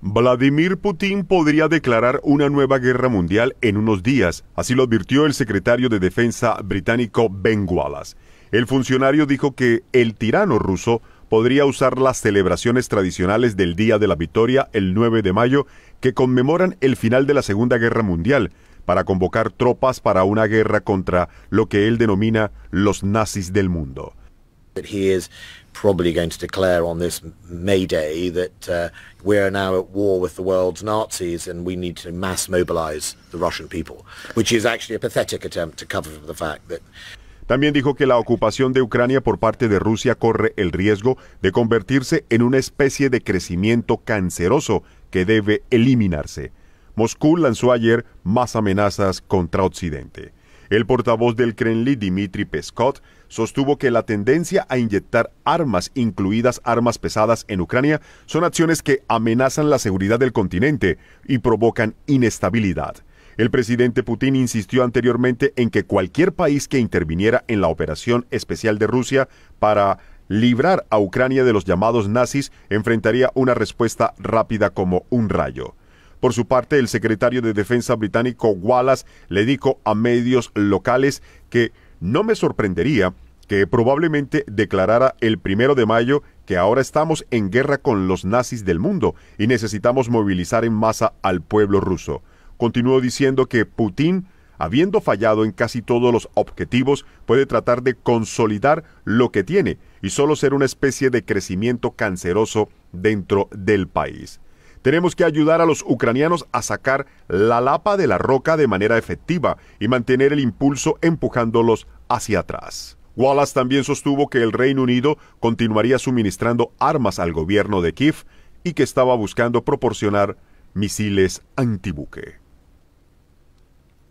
Vladimir Putin podría declarar una nueva guerra mundial en unos días, así lo advirtió el secretario de Defensa británico Ben Wallace. El funcionario dijo que el tirano ruso podría usar las celebraciones tradicionales del Día de la Victoria el 9 de mayo, que conmemoran el final de la Segunda Guerra Mundial, para convocar tropas para una guerra contra lo que él denomina los nazis del mundo. that he is probably going to declare on this May Day that uh, we're now at war with the world's Nazis and we need to mass mobilize the Russian people, which is actually a pathetic attempt to cover the fact that También dijo que la ocupación de Ucrania por parte de Rusia corre el riesgo de convertirse en una especie de crecimiento canceroso que debe eliminarse. Moscú lanzó ayer más amenazas contra Occidente. El portavoz del Kremlin, Dmitry Peskov, sostuvo que la tendencia a inyectar armas, incluidas armas pesadas en Ucrania, son acciones que amenazan la seguridad del continente y provocan inestabilidad. El presidente Putin insistió anteriormente en que cualquier país que interviniera en la operación especial de Rusia para librar a Ucrania de los llamados nazis enfrentaría una respuesta rápida como un rayo. Por su parte, el secretario de Defensa británico Wallace le dijo a medios locales que no me sorprendería que probablemente declarara el primero de mayo que ahora estamos en guerra con los nazis del mundo y necesitamos movilizar en masa al pueblo ruso. Continuó diciendo que Putin, habiendo fallado en casi todos los objetivos, puede tratar de consolidar lo que tiene y solo ser una especie de crecimiento canceroso dentro del país. Tenemos que ayudar a los ucranianos a sacar la lapa de la roca de manera efectiva y mantener el impulso empujándolos hacia atrás. Wallace también sostuvo que el Reino Unido continuaría suministrando armas al gobierno de Kiev y que estaba buscando proporcionar misiles antibuque.